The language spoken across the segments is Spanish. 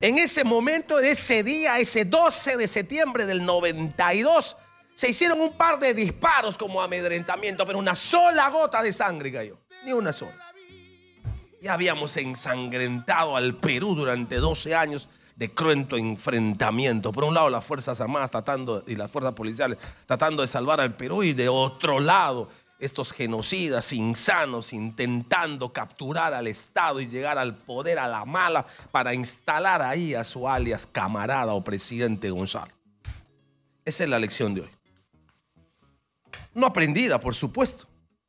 En ese momento, de ese día, ese 12 de septiembre del 92, se hicieron un par de disparos como amedrentamiento, pero una sola gota de sangre cayó, ni una sola. Ya habíamos ensangrentado al Perú durante 12 años de cruento enfrentamiento. Por un lado, las Fuerzas Armadas tratando, y las Fuerzas Policiales tratando de salvar al Perú y de otro lado, estos genocidas insanos intentando capturar al Estado y llegar al poder a la mala para instalar ahí a su alias camarada o presidente Gonzalo. Esa es la lección de hoy. No aprendida, por supuesto.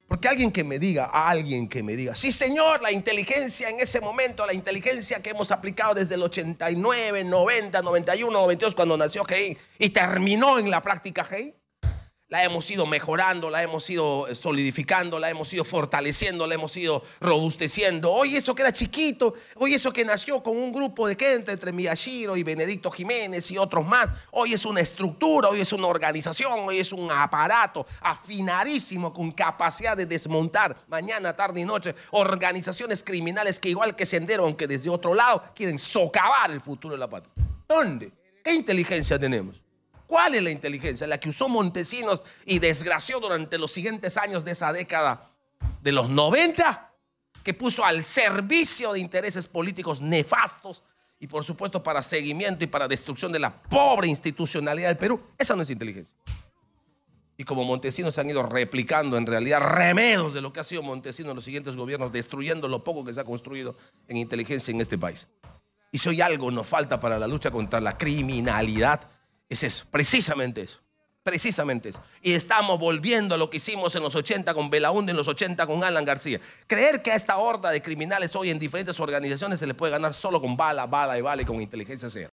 Porque alguien que me diga, alguien que me diga, sí señor, la inteligencia en ese momento, la inteligencia que hemos aplicado desde el 89, 90, 91, 92, cuando nació GI y terminó en la práctica Hein la hemos ido mejorando, la hemos ido eh, solidificando, la hemos ido fortaleciendo, la hemos ido robusteciendo. Hoy eso que era chiquito, hoy eso que nació con un grupo de gente entre Miyashiro y Benedicto Jiménez y otros más, hoy es una estructura, hoy es una organización, hoy es un aparato afinarísimo con capacidad de desmontar mañana, tarde y noche organizaciones criminales que igual que Sendero, aunque desde otro lado, quieren socavar el futuro de la patria. ¿Dónde? ¿Qué inteligencia tenemos? ¿Cuál es la inteligencia? La que usó Montesinos y desgració durante los siguientes años de esa década de los 90, que puso al servicio de intereses políticos nefastos y por supuesto para seguimiento y para destrucción de la pobre institucionalidad del Perú. Esa no es inteligencia. Y como Montesinos se han ido replicando en realidad remedios de lo que ha sido Montesinos en los siguientes gobiernos, destruyendo lo poco que se ha construido en inteligencia en este país. Y si hoy algo nos falta para la lucha contra la criminalidad, es eso, precisamente eso. Precisamente eso. Y estamos volviendo a lo que hicimos en los 80 con Belaúnde, en los 80 con Alan García. Creer que a esta horda de criminales hoy en diferentes organizaciones se les puede ganar solo con bala, bala y bala y con inteligencia cero.